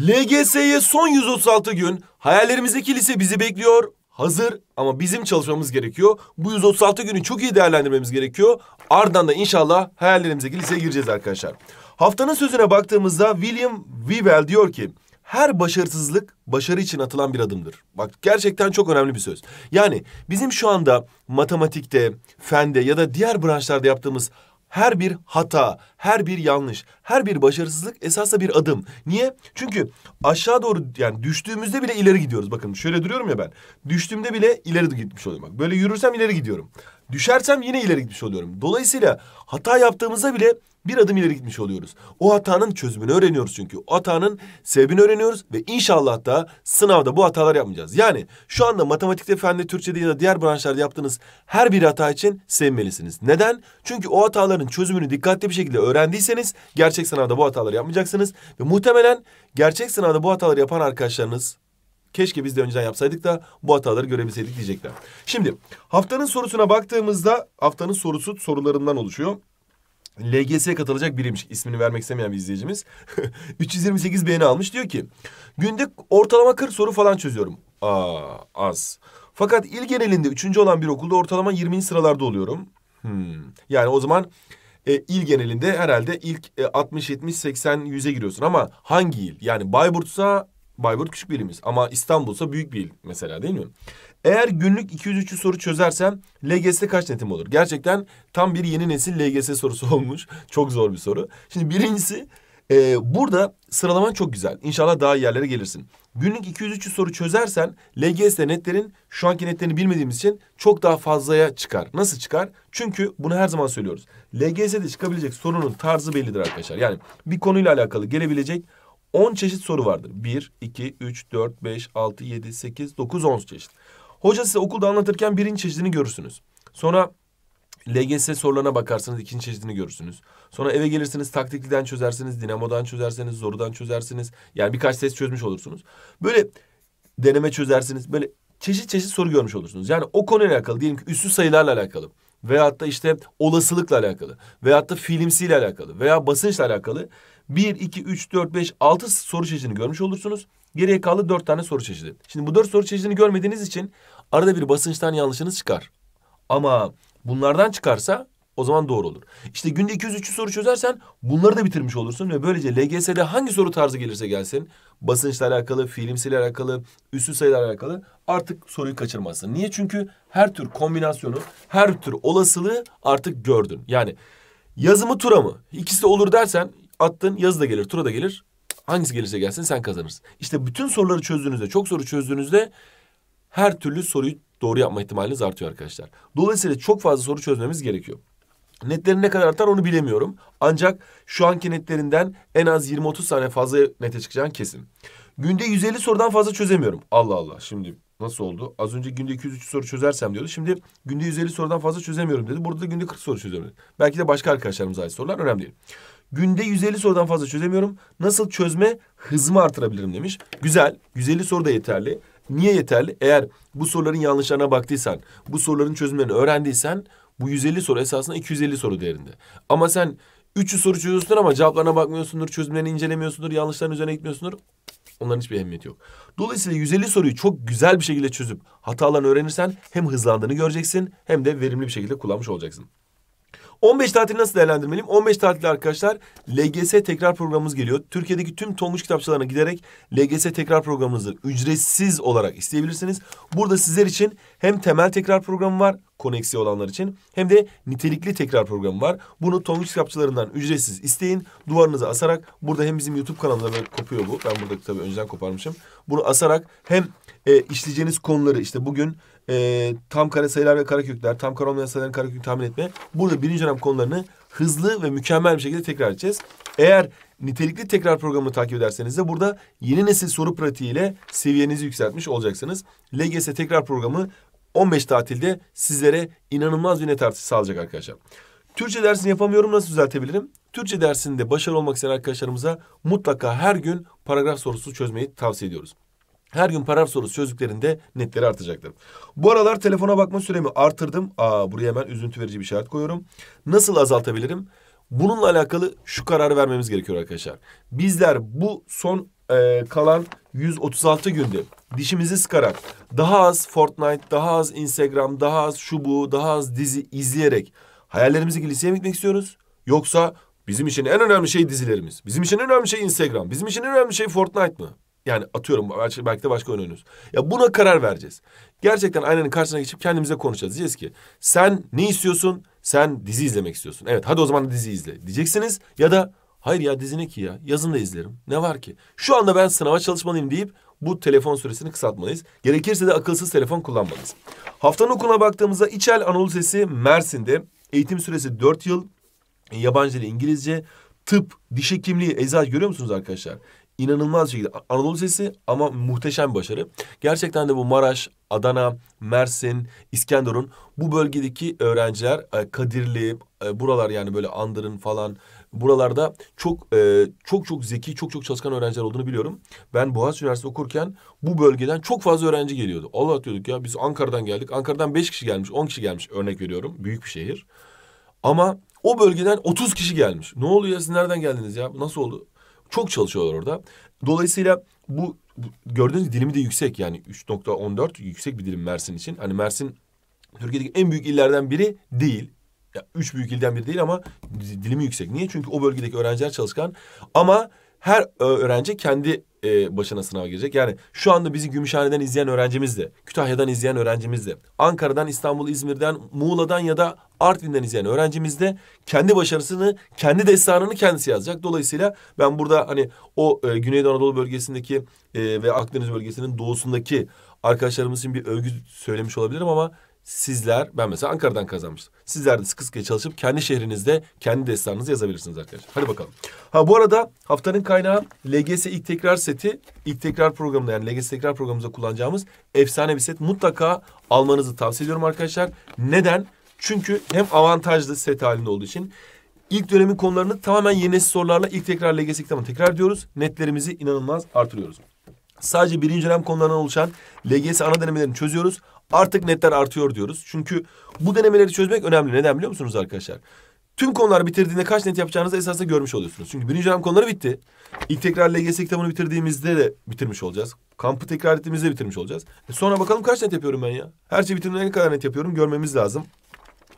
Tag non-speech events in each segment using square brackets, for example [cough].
LGS'ye son 136 gün hayallerimizdeki lise bizi bekliyor. Hazır ama bizim çalışmamız gerekiyor. Bu 136 günü çok iyi değerlendirmemiz gerekiyor. Ardından da inşallah hayallerimizdeki liseye gireceğiz arkadaşlar. Haftanın sözüne baktığımızda William Wewell diyor ki her başarısızlık başarı için atılan bir adımdır. Bak gerçekten çok önemli bir söz. Yani bizim şu anda matematikte, fende ya da diğer branşlarda yaptığımız her bir hata, her bir yanlış, her bir başarısızlık esasında bir adım. Niye? Çünkü aşağı doğru yani düştüğümüzde bile ileri gidiyoruz. Bakın şöyle duruyorum ya ben. Düştüğümde bile ileri gitmiş oluyorum. Bak böyle yürürsem ileri gidiyorum. Düşersem yine ileri gitmiş oluyorum. Dolayısıyla hata yaptığımızda bile bir adım ileri gitmiş oluyoruz. O hatanın çözümünü öğreniyoruz çünkü. O hatanın sebebini öğreniyoruz ve inşallah da sınavda bu hatalar yapmayacağız. Yani şu anda matematikte, fende, Türkçe'de ya da diğer branşlarda yaptığınız her bir hata için sevmelisiniz. Neden? Çünkü o hataların çözümünü dikkatli bir şekilde öğrendiyseniz gerçek gerçek sınavda bu hataları yapmayacaksınız. Ve muhtemelen gerçek sınavda bu hataları yapan arkadaşlarınız keşke biz de önceden yapsaydık da bu hataları görebilseydik diyecekler. Şimdi haftanın sorusuna baktığımızda haftanın sorusu sorularından oluşuyor. LGS'ye katılacak biriymiş. İsmini vermek istemeyen bir izleyicimiz. 328 [laughs] beğeni almış. Diyor ki günde ortalama 40 soru falan çözüyorum. Aa az. Fakat il genelinde üçüncü olan bir okulda ortalama 20. sıralarda oluyorum. Hmm. Yani o zaman e, il genelinde herhalde ilk e, 60, 70, 80, 100'e giriyorsun. Ama hangi il? Yani Bayburt'sa Bayburt küçük bir ilimiz ama İstanbul'sa büyük bir il mesela değil mi? Eğer günlük 203 soru çözersem LGS'de kaç netim olur? Gerçekten tam bir yeni nesil LGS sorusu [laughs] olmuş. Çok zor bir soru. Şimdi birincisi ee, burada sıralaman çok güzel. İnşallah daha iyi yerlere gelirsin. Günlük 200-300 soru çözersen LGS'de netlerin şu anki netlerini bilmediğimiz için çok daha fazlaya çıkar. Nasıl çıkar? Çünkü bunu her zaman söylüyoruz. LGS'de çıkabilecek sorunun tarzı bellidir arkadaşlar. Yani bir konuyla alakalı gelebilecek 10 çeşit soru vardır. 1, 2, 3, 4, 5, 6, 7, 8, 9, 10 çeşit. Hoca size okulda anlatırken birinci çeşidini görürsünüz. Sonra LGS sorularına bakarsınız ikinci çeşidini görürsünüz. Sonra eve gelirsiniz taktikliden çözersiniz, dinamodan çözersiniz, zorudan çözersiniz. Yani birkaç test çözmüş olursunuz. Böyle deneme çözersiniz. Böyle çeşit çeşit soru görmüş olursunuz. Yani o konuyla alakalı diyelim ki üssü sayılarla alakalı veyahut da işte olasılıkla alakalı veyahut da filmsiyle alakalı veya basınçla alakalı bir, iki, üç, dört, beş, altı soru çeşidini görmüş olursunuz. Geriye kaldı 4 tane soru çeşidi. Şimdi bu dört soru çeşidini görmediğiniz için arada bir basınçtan yanlışınız çıkar. Ama bunlardan çıkarsa o zaman doğru olur. İşte günde 200-300 soru çözersen bunları da bitirmiş olursun ve böylece LGS'de hangi soru tarzı gelirse gelsin basınçla alakalı, fiilimsiyle alakalı, üstü sayılarla alakalı artık soruyu kaçırmazsın. Niye? Çünkü her tür kombinasyonu, her tür olasılığı artık gördün. Yani yazımı tura mı? İkisi de olur dersen attın yazı da gelir, tura da gelir. Hangisi gelirse gelsin sen kazanırsın. İşte bütün soruları çözdüğünüzde, çok soru çözdüğünüzde her türlü soruyu doğru yapma ihtimaliniz artıyor arkadaşlar. Dolayısıyla çok fazla soru çözmemiz gerekiyor. Netlerin ne kadar artar onu bilemiyorum. Ancak şu anki netlerinden en az 20-30 tane fazla nete çıkacağın kesin. Günde 150 sorudan fazla çözemiyorum. Allah Allah şimdi nasıl oldu? Az önce günde 203 soru çözersem diyordu. Şimdi günde 150 sorudan fazla çözemiyorum dedi. Burada da günde 40 soru çözüyorum Belki de başka arkadaşlarımıza ait sorular önemli değil. Günde 150 sorudan fazla çözemiyorum. Nasıl çözme hızımı artırabilirim demiş. Güzel. 150 soru da yeterli. Niye yeterli? Eğer bu soruların yanlışlarına baktıysan, bu soruların çözümlerini öğrendiysen bu 150 soru esasında 250 soru değerinde. Ama sen 300 soru çözüyorsun ama cevaplarına bakmıyorsundur, çözümlerini incelemiyorsundur, yanlışların üzerine gitmiyorsundur. Onların hiçbir ehemmiyeti yok. Dolayısıyla 150 soruyu çok güzel bir şekilde çözüp hatalarını öğrenirsen hem hızlandığını göreceksin hem de verimli bir şekilde kullanmış olacaksın. 15 tatili nasıl değerlendirmeliyim? 15 tatilde arkadaşlar LGS tekrar programımız geliyor. Türkiye'deki tüm Tonguç kitapçılarına giderek LGS tekrar programımızı ücretsiz olarak isteyebilirsiniz. Burada sizler için hem temel tekrar programı var konu eksiği olanlar için. Hem de nitelikli tekrar programı var. Bunu Tonguç kitapçılarından ücretsiz isteyin. Duvarınıza asarak burada hem bizim YouTube kanalımda kopuyor bu. Ben burada tabii önceden koparmışım. Bunu asarak hem e, işleyeceğiniz konuları işte bugün e, tam kare sayılar ve kökler, tam kare olmayan sayıların karekökü tahmin etme. Burada birinci dönem konularını hızlı ve mükemmel bir şekilde tekrar edeceğiz. Eğer nitelikli tekrar programını takip ederseniz de burada yeni nesil soru pratiğiyle seviyenizi yükseltmiş olacaksınız. LGS tekrar programı 15 tatilde sizlere inanılmaz bir net artış sağlayacak arkadaşlar. Türkçe dersini yapamıyorum nasıl düzeltebilirim? Türkçe dersinde başarılı olmak isteyen arkadaşlarımıza mutlaka her gün paragraf sorusu çözmeyi tavsiye ediyoruz. Her gün paragraf sorusu çözdüklerinde netleri artacaktır. Bu aralar telefona bakma süremi artırdım. Aa, buraya hemen üzüntü verici bir işaret koyuyorum. Nasıl azaltabilirim? Bununla alakalı şu kararı vermemiz gerekiyor arkadaşlar. Bizler bu son e, kalan 136 günde dişimizi sıkarak daha az Fortnite, daha az Instagram, daha az şu bu, daha az dizi izleyerek hayallerimizi liseye mi gitmek istiyoruz? Yoksa bizim için en önemli şey dizilerimiz, bizim için en önemli şey Instagram, bizim için en önemli şey Fortnite mı? Yani atıyorum belki de başka oynuyoruz. Ya buna karar vereceğiz. Gerçekten aynanın karşısına geçip kendimize konuşacağız. Diyeceğiz ki sen ne istiyorsun? Sen dizi izlemek istiyorsun. Evet hadi o zaman dizi izle diyeceksiniz. Ya da hayır ya dizi ne ki ya? Yazın da izlerim. Ne var ki? Şu anda ben sınava çalışmalıyım deyip bu telefon süresini kısaltmalıyız. Gerekirse de akılsız telefon kullanmalıyız. Haftanın okuluna baktığımızda İçel Anadolu Sesi Mersin'de eğitim süresi dört yıl. Yabancı dil İngilizce, tıp, diş hekimliği, eczacı görüyor musunuz arkadaşlar? inanılmaz şekilde Anadolu sesi ama muhteşem başarı. Gerçekten de bu Maraş, Adana, Mersin, İskenderun bu bölgedeki öğrenciler e, Kadirli, e, buralar yani böyle Andırın falan buralarda çok e, çok çok zeki, çok çok çalışkan öğrenciler olduğunu biliyorum. Ben Boğaziçi Üniversitesi okurken bu bölgeden çok fazla öğrenci geliyordu. Allah diyorduk ya biz Ankara'dan geldik. Ankara'dan beş kişi gelmiş, on kişi gelmiş örnek veriyorum. Büyük bir şehir. Ama o bölgeden 30 kişi gelmiş. Ne oluyor siz nereden geldiniz ya? Nasıl oldu? Çok çalışıyorlar orada. Dolayısıyla bu gördüğünüz dilimi de yüksek yani 3.14 yüksek bir dilim Mersin için. Hani Mersin Türkiye'deki en büyük illerden biri değil. Ya, üç büyük ilden biri değil ama dilimi yüksek. Niye? Çünkü o bölgedeki öğrenciler çalışkan. Ama her öğrenci kendi e, başına sınava girecek. Yani şu anda bizi Gümüşhane'den izleyen öğrencimiz de, Kütahya'dan izleyen öğrencimiz de, Ankara'dan, İstanbul, İzmir'den, Muğla'dan ya da Artvin'den izleyen öğrencimiz de kendi başarısını, kendi destanını kendisi yazacak. Dolayısıyla ben burada hani o e, Güneydoğu Anadolu bölgesindeki e, ve Akdeniz bölgesinin doğusundaki arkadaşlarımız için bir övgü söylemiş olabilirim ama sizler ben mesela Ankara'dan kazanmıştım. Sizler de sıkı sıkıya çalışıp kendi şehrinizde kendi destanınızı yazabilirsiniz arkadaşlar. Hadi bakalım. Ha bu arada haftanın kaynağı LGS ilk tekrar seti. ilk tekrar programında yani LGS tekrar programımızda kullanacağımız efsane bir set. Mutlaka almanızı tavsiye ediyorum arkadaşlar. Neden? Çünkü hem avantajlı set halinde olduğu için ilk dönemin konularını tamamen yeni sorularla ilk tekrar LGS ilk tekrar diyoruz. Netlerimizi inanılmaz artırıyoruz. Sadece birinci dönem konularından oluşan LGS ana denemelerini çözüyoruz. Artık netler artıyor diyoruz. Çünkü bu denemeleri çözmek önemli. Neden biliyor musunuz arkadaşlar? Tüm konular bitirdiğinde kaç net yapacağınızı esasında görmüş oluyorsunuz. Çünkü birinci dönem konuları bitti. İlk tekrar LGS kitabını bitirdiğimizde de bitirmiş olacağız. Kampı tekrar ettiğimizde bitirmiş olacağız. E sonra bakalım kaç net yapıyorum ben ya? Her şey bitirdiğinde ne kadar net yapıyorum görmemiz lazım.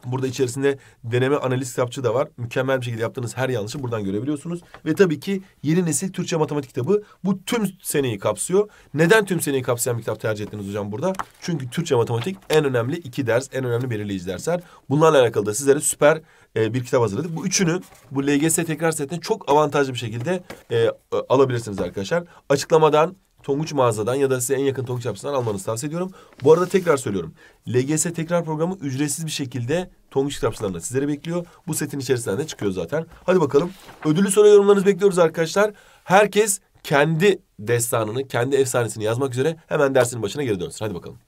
Burada içerisinde deneme analiz kitapçı da var. Mükemmel bir şekilde yaptığınız her yanlışı buradan görebiliyorsunuz. Ve tabii ki yeni nesil Türkçe matematik kitabı bu tüm seneyi kapsıyor. Neden tüm seneyi kapsayan bir kitap tercih ettiniz hocam burada? Çünkü Türkçe matematik en önemli iki ders, en önemli belirleyici dersler. Bunlarla alakalı da sizlere süper e, bir kitap hazırladık. Bu üçünü bu LGS tekrar setine çok avantajlı bir şekilde e, alabilirsiniz arkadaşlar. Açıklamadan Tonguç mağazadan ya da size en yakın Tonguç yapısından almanızı tavsiye ediyorum. Bu arada tekrar söylüyorum. LGS tekrar programı ücretsiz bir şekilde Tonguç kitapçılarında sizleri bekliyor. Bu setin içerisinden de çıkıyor zaten. Hadi bakalım. Ödüllü soru yorumlarınızı bekliyoruz arkadaşlar. Herkes kendi destanını, kendi efsanesini yazmak üzere hemen dersin başına geri dönsün. Hadi bakalım.